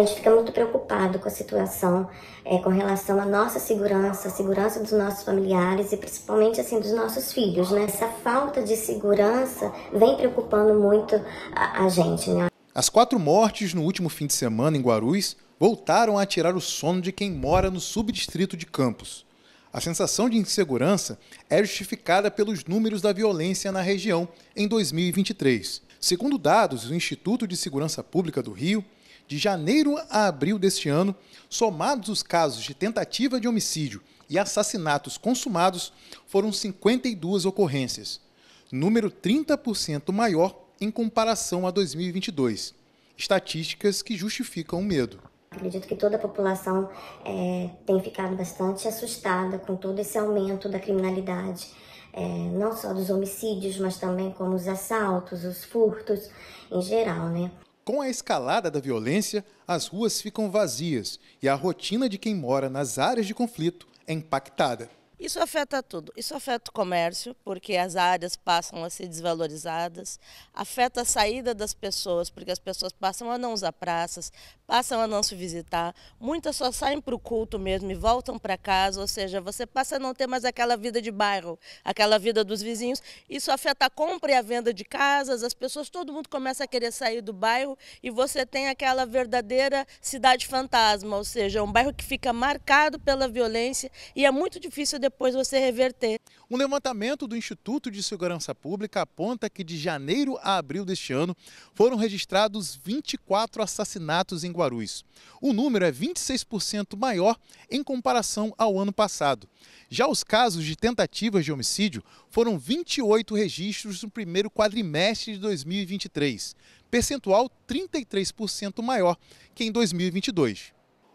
a gente fica muito preocupado com a situação é, com relação à nossa segurança, à segurança dos nossos familiares e principalmente assim dos nossos filhos, né? Essa falta de segurança vem preocupando muito a, a gente, né? As quatro mortes no último fim de semana em Guarulhos voltaram a tirar o sono de quem mora no subdistrito de Campos. A sensação de insegurança é justificada pelos números da violência na região em 2023. Segundo dados do Instituto de Segurança Pública do Rio, de janeiro a abril deste ano, somados os casos de tentativa de homicídio e assassinatos consumados, foram 52 ocorrências, número 30% maior em comparação a 2022. Estatísticas que justificam o medo. Acredito que toda a população é, tem ficado bastante assustada com todo esse aumento da criminalidade é, não só dos homicídios, mas também como os assaltos, os furtos em geral, né? Com a escalada da violência, as ruas ficam vazias e a rotina de quem mora nas áreas de conflito é impactada. Isso afeta tudo. Isso afeta o comércio, porque as áreas passam a ser desvalorizadas, afeta a saída das pessoas, porque as pessoas passam a não usar praças, passam a não se visitar, muitas só saem para o culto mesmo e voltam para casa, ou seja, você passa a não ter mais aquela vida de bairro, aquela vida dos vizinhos. Isso afeta a compra e a venda de casas, as pessoas, todo mundo começa a querer sair do bairro e você tem aquela verdadeira cidade fantasma, ou seja, um bairro que fica marcado pela violência e é muito difícil de depois você reverter. Um levantamento do Instituto de Segurança Pública aponta que de janeiro a abril deste ano foram registrados 24 assassinatos em Guarulhos. O número é 26% maior em comparação ao ano passado. Já os casos de tentativas de homicídio foram 28 registros no primeiro quadrimestre de 2023, percentual 33% maior que em 2022.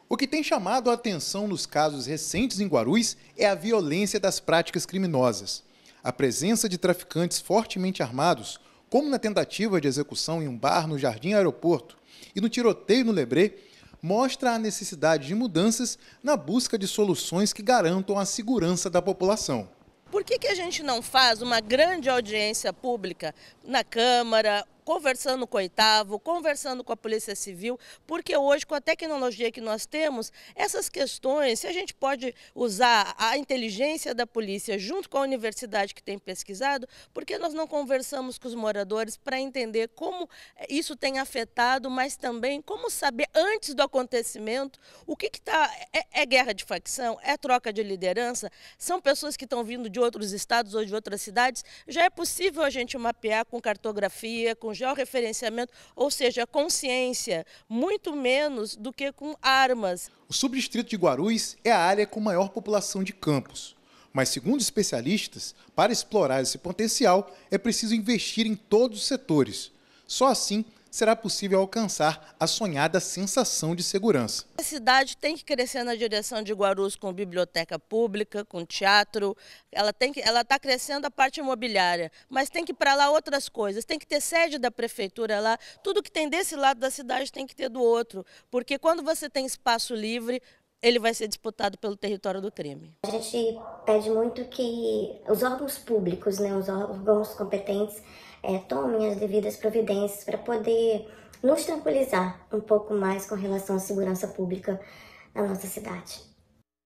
O que tem chamado a atenção nos casos recentes em Guarulhos é a violência das práticas criminosas. A presença de traficantes fortemente armados, como na tentativa de execução em um bar no Jardim Aeroporto e no tiroteio no Lebré, mostra a necessidade de mudanças na busca de soluções que garantam a segurança da população. Por que, que a gente não faz uma grande audiência pública na Câmara conversando com o oitavo, conversando com a Polícia Civil, porque hoje, com a tecnologia que nós temos, essas questões, se a gente pode usar a inteligência da polícia junto com a universidade que tem pesquisado, porque nós não conversamos com os moradores para entender como isso tem afetado, mas também como saber antes do acontecimento o que está. É, é guerra de facção? É troca de liderança? São pessoas que estão vindo de outros estados ou de outras cidades? Já é possível a gente mapear com cartografia, com georreferenciamento, ou seja, consciência, muito menos do que com armas. O subdistrito de Guarulhos é a área com maior população de campos. Mas, segundo especialistas, para explorar esse potencial é preciso investir em todos os setores. Só assim será possível alcançar a sonhada sensação de segurança. A cidade tem que crescer na direção de Guarulhos com biblioteca pública, com teatro, ela tem que, ela está crescendo a parte imobiliária, mas tem que ir para lá outras coisas, tem que ter sede da prefeitura lá, tudo que tem desse lado da cidade tem que ter do outro, porque quando você tem espaço livre, ele vai ser disputado pelo território do crime. A gente pede muito que os órgãos públicos, né, os órgãos competentes, é, tomem as devidas providências para poder nos tranquilizar um pouco mais com relação à segurança pública na nossa cidade.